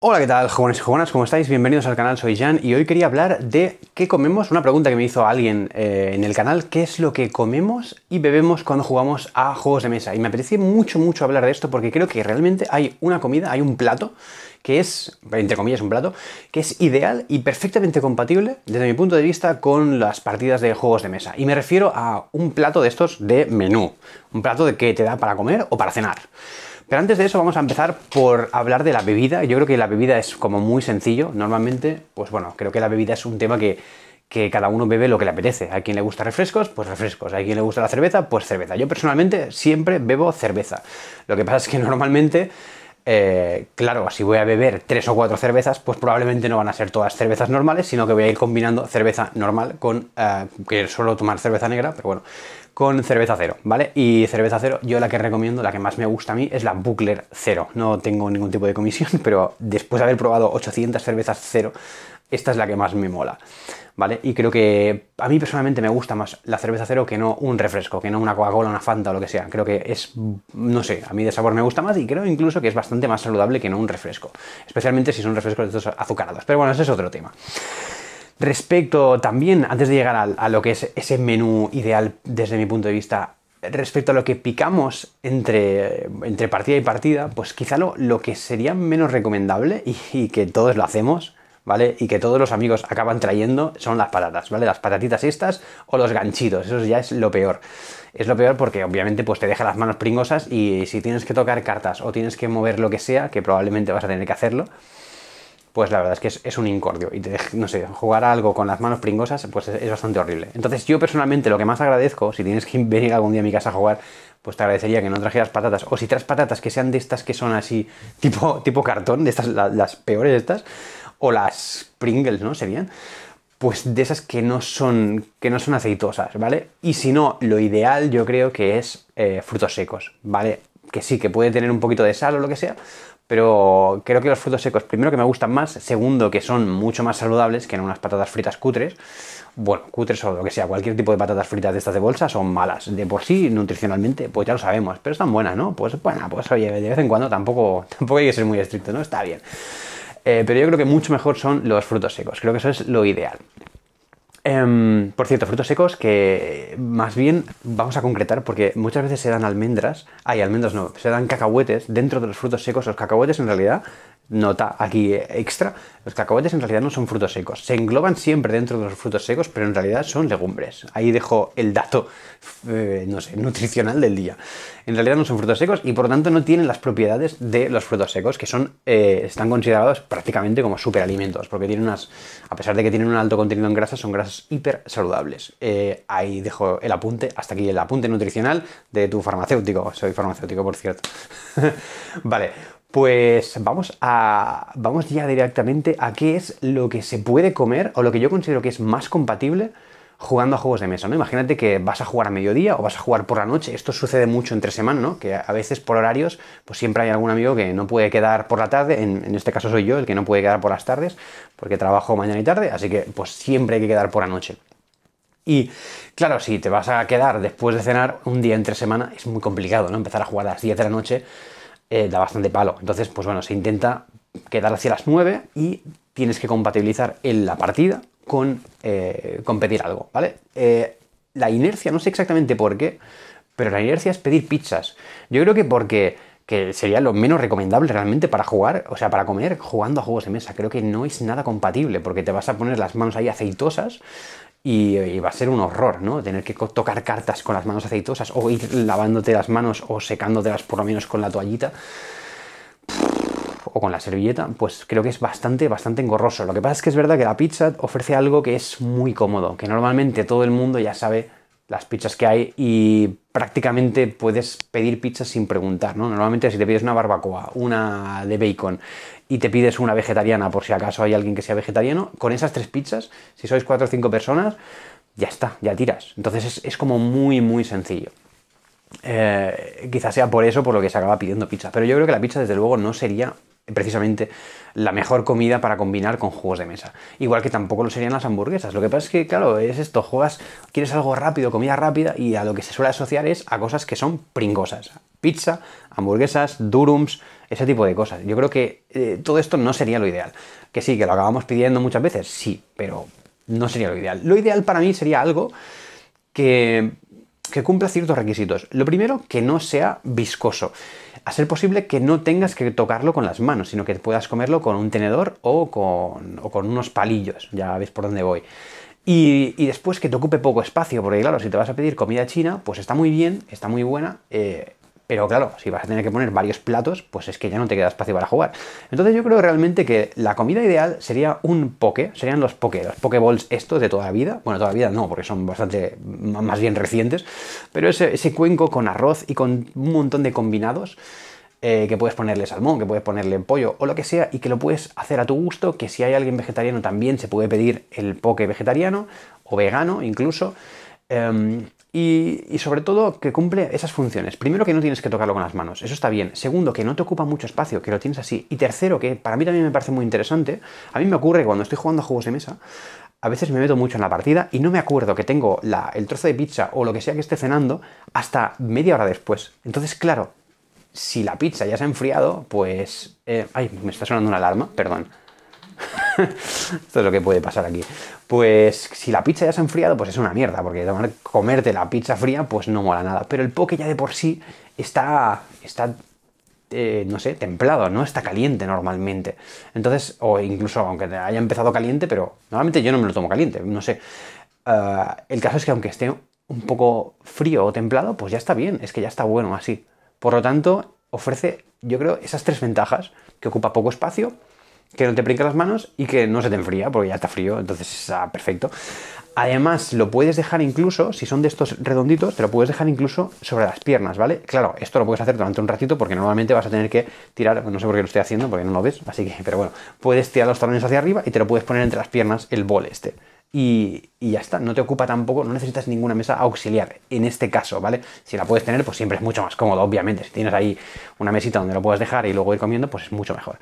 Hola, ¿qué tal, jóvenes y jóvenes? ¿Cómo estáis? Bienvenidos al canal, soy Jan y hoy quería hablar de qué comemos. Una pregunta que me hizo alguien eh, en el canal, ¿qué es lo que comemos y bebemos cuando jugamos a juegos de mesa? Y me apetecía mucho, mucho hablar de esto porque creo que realmente hay una comida, hay un plato que es, entre comillas, un plato, que es ideal y perfectamente compatible, desde mi punto de vista, con las partidas de juegos de mesa. Y me refiero a un plato de estos de menú, un plato de que te da para comer o para cenar. Pero antes de eso vamos a empezar por hablar de la bebida. Yo creo que la bebida es como muy sencillo. Normalmente, pues bueno, creo que la bebida es un tema que, cada uno bebe lo que le apetece. A quien le gusta refrescos, pues refrescos. A quien le gusta la cerveza, pues cerveza. Yo personalmente siempre bebo cerveza. Lo que pasa es que normalmente eh, claro, si voy a beber tres o cuatro cervezas, pues probablemente no van a ser todas cervezas normales, sino que voy a ir combinando cerveza normal con, eh, que suelo tomar cerveza negra, pero bueno, con cerveza cero, ¿vale? Y cerveza cero, yo la que recomiendo, la que más me gusta a mí, es la Buckler cero. No tengo ningún tipo de comisión, pero después de haber probado 800 cervezas cero, esta es la que más me mola, ¿vale? Y creo que a mí personalmente me gusta más la cerveza cero que no un refresco, que no una Coca-Cola, una Fanta o lo que sea. Creo que es, no sé, a mí de sabor me gusta más y creo incluso que es bastante más saludable que no un refresco, especialmente si son refrescos de estos azucarados. Pero bueno, ese es otro tema. Respecto también, antes de llegar a, lo que es ese menú ideal desde mi punto de vista, respecto a lo que picamos entre, entre partida y partida, pues quizá lo, lo que sería menos recomendable y, que todos lo hacemos ¿vale? Y que todos los amigos acaban trayendo son las patatas, ¿vale? Las patatitas estas o los ganchitos, eso ya es lo peor. Es lo peor porque obviamente pues te deja las manos pringosas y si tienes que tocar cartas o tienes que mover lo que sea, que probablemente vas a tener que hacerlo, pues la verdad es que es, un incordio. Y te, no sé, jugar algo con las manos pringosas, pues es, bastante horrible. Entonces, yo personalmente lo que más agradezco, si tienes que venir algún día a mi casa a jugar, pues te agradecería que no trajeras patatas. O si traes patatas que sean de estas que son así, tipo, tipo cartón, de estas, las peores estas, o las Pringles, ¿no? Serían pues de esas que no son que no son aceitosas, ¿vale? Y si no, lo ideal yo creo que es eh, frutos secos, ¿vale? Que sí, que puede tener un poquito de sal o lo que sea, pero creo que los frutos secos, primero que me gustan más, segundo que son mucho más saludables que en unas patatas fritas cutres. Bueno, cutres o lo que sea, cualquier tipo de patatas fritas de estas de bolsa son malas. De por sí, nutricionalmente, pues ya lo sabemos, pero están buenas, ¿no? Pues bueno, pues oye, de vez en cuando tampoco, tampoco hay que ser muy estricto, ¿no? Está bien. Eh, pero yo creo que mucho mejor son los frutos secos, creo que eso es lo ideal. Em, por cierto, frutos secos que más bien vamos a concretar porque muchas veces se dan almendras, hay almendras no, se dan cacahuetes dentro de los frutos secos. Los cacahuetes en realidad, nota aquí extra, los cacahuetes en realidad no son frutos secos. Se engloban siempre dentro de los frutos secos, pero en realidad son legumbres. Ahí dejo el dato, eh, no sé, nutricional del día. En realidad no son frutos secos y por lo tanto no tienen las propiedades de los frutos secos, que son, eh, están considerados prácticamente como superalimentos, porque tienen unas, a pesar de que tienen un alto contenido en grasas, son grasas hiper saludables. Eh, ahí dejo el apunte, hasta aquí el apunte nutricional de tu farmacéutico. Soy farmacéutico, por cierto. vale, pues vamos a. Vamos ya directamente a qué es lo que se puede comer o lo que yo considero que es más compatible jugando a juegos de mesa, ¿no? Imagínate que vas a jugar a mediodía o vas a jugar por la noche, esto sucede mucho entre semana, ¿no? Que a veces por horarios, pues siempre hay algún amigo que no puede quedar por la tarde, en, este caso soy yo el que no puede quedar por las tardes, porque trabajo mañana y tarde, así que pues siempre hay que quedar por la noche. Y claro, si te vas a quedar después de cenar un día entre semana, es muy complicado, ¿no? Empezar a jugar a las 10 de la noche eh, da bastante palo. Entonces, pues bueno, se intenta quedar hacia las 9 y tienes que compatibilizar en la partida eh, con, pedir algo, ¿vale? Eh, la inercia, no sé exactamente por qué, pero la inercia es pedir pizzas. Yo creo que porque que sería lo menos recomendable realmente para jugar, o sea, para comer jugando a juegos de mesa. Creo que no es nada compatible porque te vas a poner las manos ahí aceitosas y, va a ser un horror, ¿no? Tener que tocar cartas con las manos aceitosas o ir lavándote las manos o secándotelas por lo menos con la toallita con la servilleta, pues creo que es bastante, bastante engorroso. Lo que pasa es que es verdad que la pizza ofrece algo que es muy cómodo, que normalmente todo el mundo ya sabe las pizzas que hay y prácticamente puedes pedir pizza sin preguntar, ¿no? Normalmente si te pides una barbacoa, una de bacon y te pides una vegetariana por si acaso hay alguien que sea vegetariano, con esas tres pizzas, si sois cuatro o cinco personas, ya está, ya tiras. Entonces es, como muy, muy sencillo. Eh, quizás sea por eso por lo que se acaba pidiendo pizza, pero yo creo que la pizza desde luego no sería eh, precisamente la mejor comida para combinar con juegos de mesa. Igual que tampoco lo serían las hamburguesas. Lo que pasa es que, claro, es esto, juegas, quieres algo rápido, comida rápida, y a lo que se suele asociar es a cosas que son pringosas. Pizza, hamburguesas, durums, ese tipo de cosas. Yo creo que eh, todo esto no sería lo ideal. Que sí, que lo acabamos pidiendo muchas veces, sí, pero no sería lo ideal. Lo ideal para mí sería algo que, que cumpla ciertos requisitos. Lo primero, que no sea viscoso a ser posible que no tengas que tocarlo con las manos, sino que puedas comerlo con un tenedor o con, unos palillos, ya veis por dónde voy. Y, después que te ocupe poco espacio, porque claro, si te vas a pedir comida china, pues está muy bien, está muy buena, eh, pero claro, si vas a tener que poner varios platos, pues es que ya no te queda espacio para jugar. Entonces yo creo realmente que la comida ideal sería un poke, serían los poke, los pokeballs estos de toda la vida. Bueno, toda la vida no, porque son bastante más bien recientes, pero ese, ese cuenco con arroz y con un montón de combinados. Eh, que puedes ponerle salmón, que puedes ponerle pollo o lo que sea y que lo puedes hacer a tu gusto, que si hay alguien vegetariano también se puede pedir el poke vegetariano o vegano incluso. Em, y, sobre todo que cumple esas funciones. Primero que no tienes que tocarlo con las manos, eso está bien. Segundo que no te ocupa mucho espacio, que lo tienes así. Y tercero que para mí también me parece muy interesante, a mí me ocurre cuando estoy jugando a juegos de mesa, a veces me meto mucho en la partida y no me acuerdo que tengo la, el trozo de pizza o lo que sea que esté cenando hasta media hora después. Entonces, claro, si la pizza ya se ha enfriado, pues... Eh, ay, me está sonando una alarma, perdón. Esto es lo que puede pasar aquí. Pues si la pizza ya se ha enfriado, pues es una mierda, porque comerte la pizza fría, pues no mola nada. Pero el poke ya de por sí está, está eh, no sé, templado, no está caliente normalmente. Entonces, o incluso aunque haya empezado caliente, pero normalmente yo no me lo tomo caliente, no sé. Ah, el caso es que aunque esté un poco frío o templado, pues ya está bien, es que ya está bueno así. Por lo tanto, ofrece, yo creo, esas tres ventajas, que ocupa poco espacio, que no te brinca las manos y que no se te enfría, porque ya está frío, entonces está perfecto. Además, lo puedes dejar incluso, si son de estos redonditos, te lo puedes dejar incluso sobre las piernas, ¿vale? Claro, esto lo puedes hacer durante un ratito porque normalmente vas a tener que tirar, no sé por qué lo estoy haciendo porque no lo ves, así que, pero bueno, puedes tirar los talones hacia arriba y te lo puedes poner entre las piernas el bol este. Y, ya está, no te ocupa tampoco, no necesitas ninguna mesa auxiliar en este caso, ¿vale? Si la puedes tener, pues siempre es mucho más cómodo, obviamente. Si tienes ahí una mesita donde lo puedas dejar y luego ir comiendo, pues es mucho mejor.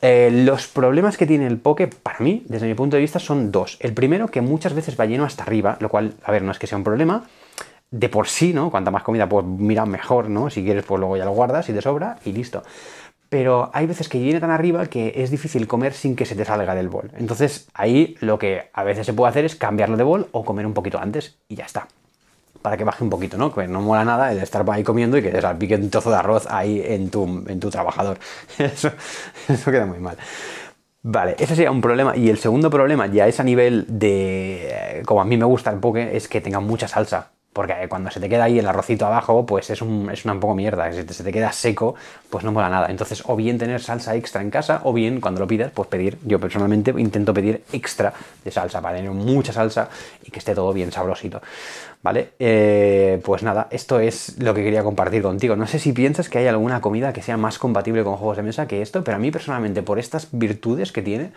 Eh, los problemas que tiene el poke, para mí, desde mi punto de vista, son dos. El primero, que muchas veces va lleno hasta arriba, lo cual, a ver, no es que sea un problema. De por sí, ¿no? Cuanta más comida, pues mira, mejor, ¿no? Si quieres, pues luego ya lo guardas y te sobra y listo. Pero hay veces que viene tan arriba que es difícil comer sin que se te salga del bol. Entonces, ahí lo que a veces se puede hacer es cambiarlo de bol o comer un poquito antes y ya está para que baje un poquito, ¿no? Que no mola nada el estar ahí comiendo y que te salpique un trozo de arroz ahí en tu, en tu trabajador. Eso, eso queda muy mal. Vale, ese sería un problema. Y el segundo problema, ya es a nivel de. Eh, como a mí me gusta el poke, es que tenga mucha salsa porque eh, cuando se te queda ahí el arrocito abajo, pues es, un, una poco mierda, si se te queda seco, pues no mola nada. Entonces, o bien tener salsa extra en casa, o bien cuando lo pidas, pues pedir, yo personalmente intento pedir extra de salsa, para tener mucha salsa y que esté todo bien sabrosito. ¿Vale? Eh, pues nada, esto es lo que quería compartir contigo. No sé si piensas que hay alguna comida que sea más compatible con juegos de mesa que esto, pero a mí personalmente, por estas virtudes que tiene,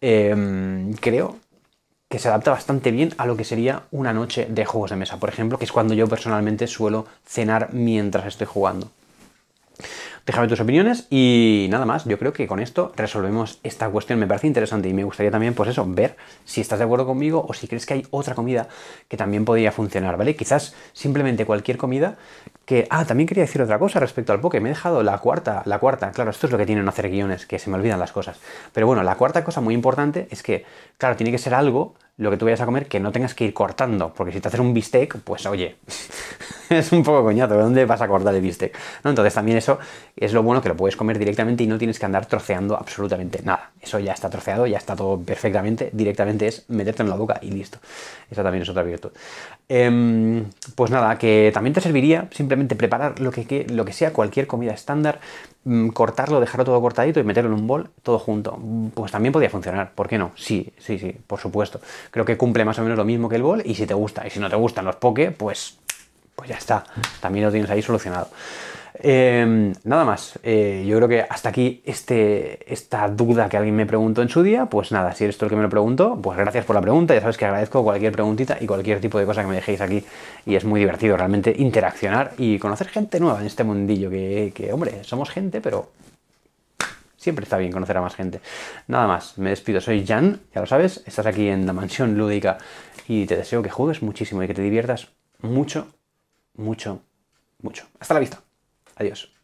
em, creo que se adapta bastante bien a lo que sería una noche de juegos de mesa, por ejemplo, que es cuando yo personalmente suelo cenar mientras estoy jugando. Déjame tus opiniones y nada más, yo creo que con esto resolvemos esta cuestión, me parece interesante y me gustaría también, pues eso, ver si estás de acuerdo conmigo o si crees que hay otra comida que también podría funcionar, ¿vale? Quizás simplemente cualquier comida que... Ah, también quería decir otra cosa respecto al poke, me he dejado la cuarta, la cuarta, claro, esto es lo que tienen hacer guiones, que se me olvidan las cosas, pero bueno, la cuarta cosa muy importante es que, claro, tiene que ser algo, lo que tú vayas a comer, que no tengas que ir cortando, porque si te haces un bistec, pues oye... es un poco coñazo, ¿dónde vas a cortar el bistec? ¿No? Entonces también eso es lo bueno que lo puedes comer directamente y no tienes que andar troceando absolutamente nada. Eso ya está troceado, ya está todo perfectamente, directamente es meterte en la boca y listo. Esa también es otra virtud. Em, pues nada, que también te serviría simplemente preparar lo que, lo que sea, cualquier comida estándar, mm, cortarlo, dejarlo todo cortadito y meterlo en un bol todo junto. Pues también podría funcionar, ¿por qué no? Sí, sí, sí, por supuesto. Creo que cumple más o menos lo mismo que el bol y si te gusta y si no te gustan los poke, pues pues ya está, también lo tienes ahí solucionado. Em, nada más, eh, yo creo que hasta aquí este, esta duda que alguien me preguntó en su día, pues nada, si eres tú el que me lo preguntó, pues gracias por la pregunta, ya sabes que agradezco cualquier preguntita y cualquier tipo de cosa que me dejéis aquí y es muy divertido realmente interaccionar y conocer gente nueva en este mundillo que, que hombre, somos gente, pero siempre está bien conocer a más gente. Nada más, me despido, soy Jan, ya lo sabes, estás aquí en la mansión lúdica y te deseo que juegues muchísimo y que te diviertas mucho mucho, mucho. Hasta la vista. Adiós.